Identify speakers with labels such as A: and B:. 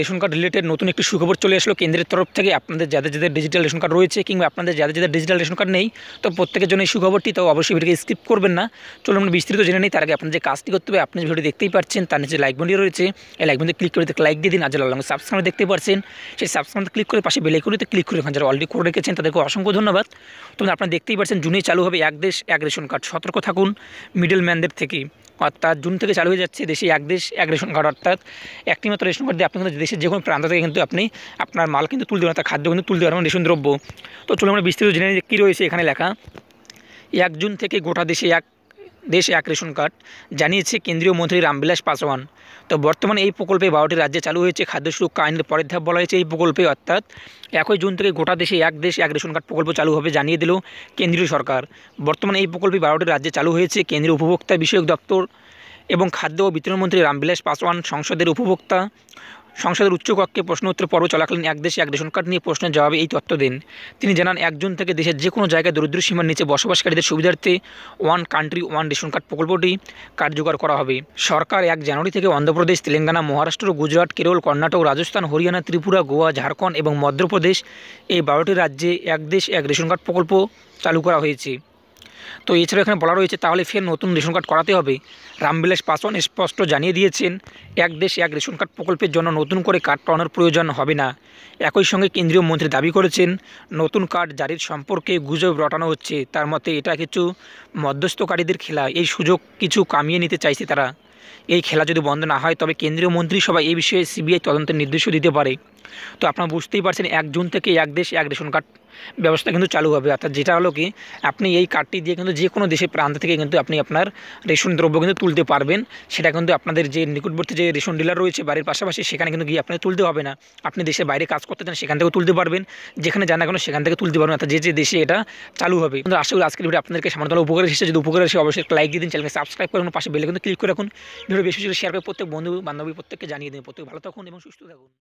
A: ration card related নতুন একটি সুখবর চলে আসলো কেন্দ্রের তরফ থেকে আপনাদের যাদের যাদের ডিজিটাল রেশন কার্ড রয়েছে কিংবা আপনাদের যাদের যাদের ডিজিটাল রেশন কার্ড নেই তো প্রত্যেকের জন্য এই সুখবরটি তো অবশ্যই ভিডিওকে স্কিপ করবেন না চলুন আমরা বিস্তৃত জেনে নিই তার আগে আপনার যে কাজটি করতে হবে আপনি ভিডিও দেখতেই পাচ্ছেন তার নিচে লাইক বন্ডি রয়েছে এই লাইক বন্ডি ক্লিক করে লাইক দিয়ে দিন আজ যারা সাবস্ক্রাইব দেখতে পাচ্ছেন সেই সাবস্ক্রাইব ক্লিক করে পাশে বেলাইকনিতে ক্লিক করে যারা অলরেডি করে রেখেছেন তাদেরকে অসংখ্য ধন্যবাদ তোমরা আপনারা দেখতেই পাচ্ছেন জুনেই চালু হবে এক দেশ এক রেশন কার্ড সতর্ক থাকুন মিডল ম্যানদের থেকে অর্থাৎ জুন থেকে চালু হয়ে যাচ্ছে দেশে এক দেশ এক রেশন কার্ড অর্থাৎ একটি মাত্র রেশন কার্ড দিয়ে আপনি কিন্তু দেশের যে কোনো প্রান্ত থেকে কিন্তু আপনি আপনার মাল কিন্তু তুলতে পারেন তার খাদ্য কিন্তু তুলতে পারবেন রেশন দ্রব্য তো চলুন আমরা বিস্তৃত জেনে নিই কী রয়েছে এখানে লেখা এক জুন থেকে গোটা দেশে এক দেশে রেশন কার্ড জানিয়েছে কেন্দ্রীয় মন্ত্রী রামবিলাস পাসওয়ান তো বর্তমানে এই প্রকল্পে বারোটি রাজ্যে চালু হয়েছে খাদ্য সুরক্ষা আইনের পরের ধাপ বলা হয়েছে এই প্রকল্পে অর্থাৎ একই জুন থেকে গোটা দেশে এক দেশ এক রেশন কার্ড প্রকল্প চালু হবে জানিয়ে দিল কেন্দ্রীয় সরকার বর্তমানে এই প্রকল্পে বারোটি রাজ্যে চালু হয়েছে কেন্দ্রীয় উপভোক্তা বিষয়ক দপ্তর এবং খাদ্য ও বিতরণ মন্ত্রী রামবিলাস পাসওয়ান সংসদের উপভোক্তা সংসদের উচ্চকক্ষে প্রশ্ন উত্তর পর্ব চলাকালীন এক দেশে এক রেশন কার্ড নিয়ে প্রশ্নের জবাবে এই তথ্য দেন তিনি জানান একজন থেকে দেশের যে কোনো জায়গায় দরিদ্র সীমার নিচে বসবাসকারীদের সুবিধার্থে one country one ration card প্রকল্পটি কার্যকর করা হবে সরকার এক জানুয়ারি থেকে অন্ধ্রপ্রদেশ তেলেঙ্গানা মহারাষ্ট্র গুজরাট কেরল কর্ণাটক রাজস্থান হরিয়ানা ত্রিপুরা গোয়া ঝাড়খণ্ড এবং মধ্যপ্রদেশ এই বারোটি রাজ্যে এক দেশ এক রেশন কার্ড প্রকল্প চালু করা হয়েছে তো এছাড়া এখানে বলা রয়েছে তাহলে ফের নতুন রেশন কার্ড করাতে হবে রামবিলাস পাসওয়ান স্পষ্ট জানিয়ে দিয়েছেন এক দেশ এক রেশন কার্ড প্রকল্পের জন্য নতুন করে কার্ড পাওয়ানোর প্রয়োজন হবে না একই সঙ্গে কেন্দ্রীয় মন্ত্রী দাবি করেছেন নতুন কার্ড জারির সম্পর্কে গুজব রটানো হচ্ছে তার মতে এটা কিছু মধ্যস্থকারীদের খেলা এই সুযোগ কিছু কামিয়ে নিতে চাইছে তারা এই খেলা যদি বন্ধ না হয় তবে কেন্দ্রীয় মন্ত্রী সভা এই বিষয়ে সিবিআই তদন্তের নির্দেশও দিতে পারে তো আপনারা বুঝতেই পারছেন এক জুন থেকে এক দেশ এক রেশন কার্ড ব্যবস্থা কিন্তু চালু হবে অর্থাৎ যেটা হলো কি আপনি এই কার্ডটি দিয়ে কিন্তু যে কোনো দেশের প্রান্ত থেকে কিন্তু আপনি আপনার রেশন দ্রব্য কিন্তু তুলতে পারবেন সেটা কিন্তু আপনাদের যে নিকটবর্তী যে রেশন ডিলার রয়েছে বাড়ির পাশাপাশি সেখানে কিন্তু গিয়ে আপনাকে তুলতে হবে না আপনি দেশের বাইরে কাজ করতে চান সেখান থেকেও তুলতে পারবেন যেখানে যান না কেন সেখান থেকে তুলতে পারবেন অর্থাৎ যে যে দেশে এটা চালু হবে কিন্তু আশা করি আজকের ভিডিও আপনাদেরকে সামান্য উপকার এসেছে যদি উপকার এসে অবশ্যই লাইক দিয়ে দিন চ্যানেলকে সাবস্ক্রাইব করুন পাশে বেলে কিন্তু ক্লিক করে রাখুন ভিডিও বেশি শেয়ার করে প্রত্যেক বন্ধু বান্ধবী প্রত্যেককে জানিয়ে দিন প্রত্যেক ভালো থাকুন এবং সুস্থ থাকুন